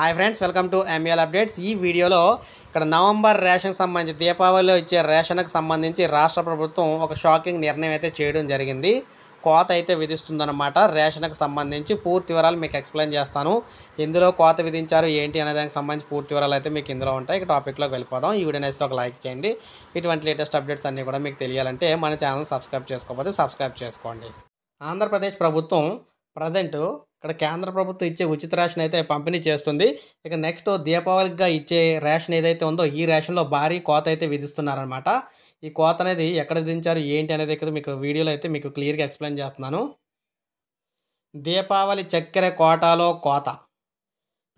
hi friends welcome to ML e updates ఈ వీడియోలో ఇక్కడ నవంబర్ రేషన్కి సంబంధించి దీపావళిలో ఇచ్చే రేషన్కి సంబంధించి రాష్ట్ర ప్రభుత్వం ఒక షాకింగ్ నిర్ణయం అయితే చేయడం జరిగింది కోత అయితే విధిస్తుందన్నమాట రేషన్కి సంబంధించి పూర్తి వివరాలు మీకు ఎక్స్ప్లెయిన్ చేస్తాను ఇందులో కోత విధించారు ఏంటి అనే దానికి సంబంధించి పూర్తి వివరాలు అయితే మీకు ఇందులో ఉంటాయి ఈ టాపిక్లోకి వెళ్ళిపోదాం ఈ వీడియో నేస్తే ఒక లైక్ చేయండి ఇటువంటి లేటెస్ట్ అప్డేట్స్ అన్నీ కూడా మీకు తెలియాలంటే మన ఛానల్ సబ్స్క్రైబ్ చేసుకోకపోతే సబ్స్క్రైబ్ చేసుకోండి ఆంధ్రప్రదేశ్ ప్రభుత్వం ప్రజెంట్ ఇక్కడ కేంద్ర ప్రభుత్వం ఇచ్చే ఉచిత రేషన్ అయితే పంపిణీ చేస్తుంది ఇక నెక్స్ట్ దీపావళిగా ఇచ్చే రేషన్ ఏదైతే ఉందో ఈ రేషన్లో భారీ కోత అయితే విధిస్తున్నారనమాట ఈ కోత అనేది ఎక్కడ విధించారు ఏంటి అనేది ఇక్కడ మీకు వీడియోలో అయితే మీకు క్లియర్గా ఎక్స్ప్లెయిన్ చేస్తున్నాను దీపావళి చక్కెర కోటాలో కోత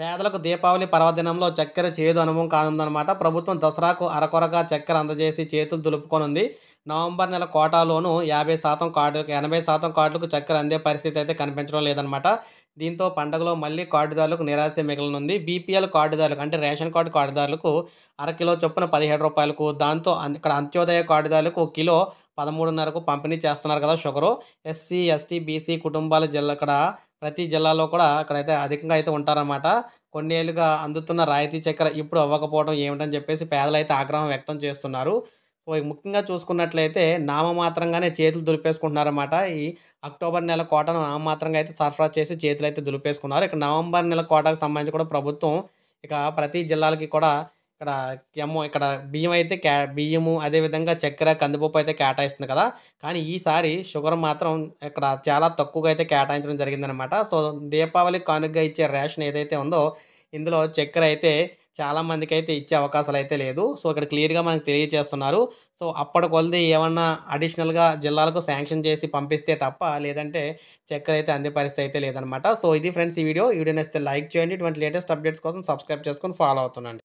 పేదలకు దీపావళి పర్వదినంలో చక్కెర చేదు అనుభవం కానుందనమాట ప్రభుత్వం దసరాకు అరకొరగా చక్కెర అందజేసి చేతులు దులుపుకొనుంది నవంబర్ నెల కోటాలోనూ యాభై శాతం కార్డులకు ఎనభై శాతం కార్డులకు చక్కెర అందే పరిస్థితి అయితే కనిపించడం లేదనమాట దీంతో పండగలో మళ్ళీ కార్డుదారులకు నిరాశ మిగిలినుంది బీపీఎల్ కార్డుదారులకు అంటే రేషన్ కార్డు కార్డుదారులకు అరకిలో చొప్పున పదిహేడు రూపాయలకు దాంతో ఇక్కడ అంత్యోదయ కార్డుదారులకు కిలో పదమూడున్నరకు పంపిణీ చేస్తున్నారు కదా షుగరు ఎస్సీ ఎస్టీ బీసీ కుటుంబాల జిల్లా ఇక్కడ ప్రతి జిల్లాలో కూడా అక్కడైతే అధికంగా అయితే ఉంటారన్నమాట ఏళ్ళుగా అందుతున్న రాయితీ చక్కెర ఇప్పుడు అవ్వకపోవడం ఏమిటని చెప్పేసి పేదలైతే ఆగ్రహం వ్యక్తం చేస్తున్నారు సో ముఖ్యంగా చూసుకున్నట్లయితే నామమాత్రంగానే చేతులు దులిపేసుకుంటున్నారన్నమాట ఈ అక్టోబర్ నెల కోటను నామమాత్రంగా అయితే సరఫరా చేసి చేతులు అయితే దులిపేసుకున్నారు ఇక నవంబర్ నెల కోటకు సంబంధించి కూడా ప్రభుత్వం ఇక ప్రతి జిల్లాలకి కూడా ఇక్కడ ఏమో ఇక్కడ బియ్యం అయితే క్యా బియ్యము అదేవిధంగా చక్కెర కందిపప్పు అయితే కేటాయిస్తుంది కదా కానీ ఈసారి షుగర్ మాత్రం ఇక్కడ చాలా తక్కువగా అయితే కేటాయించడం జరిగిందనమాట సో దీపావళి కానుకగా ఇచ్చే రేషన్ ఏదైతే ఉందో ఇందులో చక్కెర అయితే చాలామందికి అయితే ఇచ్చే అవకాశాలు అయితే లేదు సో ఇక్కడ క్లియర్గా మనకు తెలియజేస్తున్నారు సో అప్పటి కొలది ఏమన్నా అడిషనల్గా జిల్లాలకు శాంక్షన్ చేసి పంపిస్తే తప్ప లేదంటే చక్కెర అయితే అందే పరిస్థితి అయితే లేదనమాట సో ఇది ఫ్రెండ్స్ ఈ వీడియో ఈ వీడియో నచ్చితే లైక్ చేయండి ఇటువంటి లేటెస్ట్ అప్డేట్స్ కోసం సబ్స్క్రైబ్ చేసుకొని ఫాలో అవుతుండండి